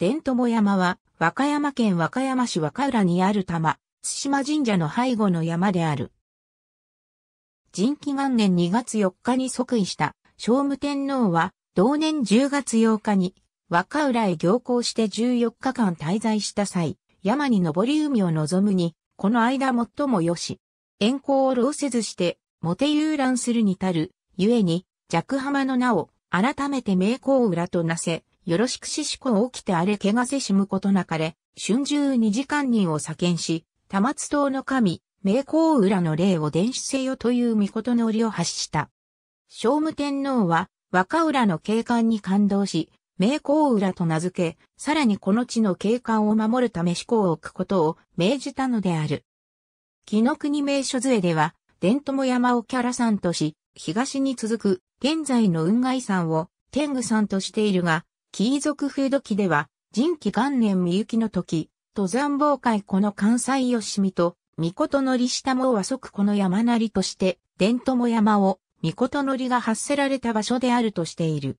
伝友山は、和歌山県和歌山市和歌浦にある玉、津島神社の背後の山である。人気元年2月4日に即位した聖武天皇は、同年10月8日に、和歌浦へ行行して14日間滞在した際、山に登り海を望むに、この間最も良し。遠行を老せずして、モテ遊覧するに足る、ゆえに、弱浜の名を、改めて名工浦となせ、よろしくししこを起きて荒れ怪我せしむことなかれ、春秋二時間人を左見し、玉津島の神、名高浦の霊を伝子せよという御事の折を発した。聖武天皇は、若浦の景観に感動し、名高浦と名付け、さらにこの地の景観を守るため思考を置くことを命じたのである。紀の国名所杖では、伝友山をキャラ山とし、東に続く現在の雲外山を天狗山としているが、貴族風土記では、人気元年みゆきの時、登山坊海この関西吉見と、御とのり下も和即この山なりとして、伝友山を、御とのりが発せられた場所であるとしている。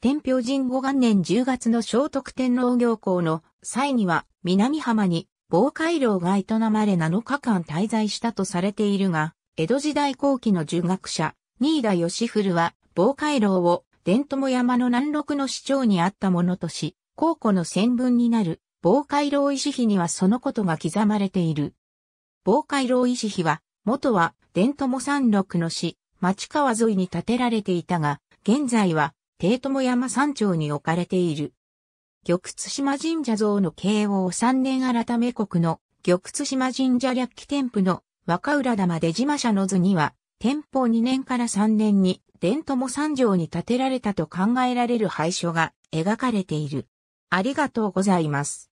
天平神五元年10月の聖徳天皇行幸の際には、南浜に、防海楼が営まれ7日間滞在したとされているが、江戸時代後期の儒学者、新田義古は、防海楼を伝友山の南麓の市長にあったものとし、考古の線分になる、防海楼石碑にはそのことが刻まれている。防海楼石碑は、元は伝友山麓の市、町川沿いに建てられていたが、現在は、帝友山山頂に置かれている。玉津島神社像の慶応3年改め国の玉津島神社略記天賦の若浦玉出島社の図には、天保2年から3年に、伝友三条に建てられたと考えられる廃所が描かれている。ありがとうございます。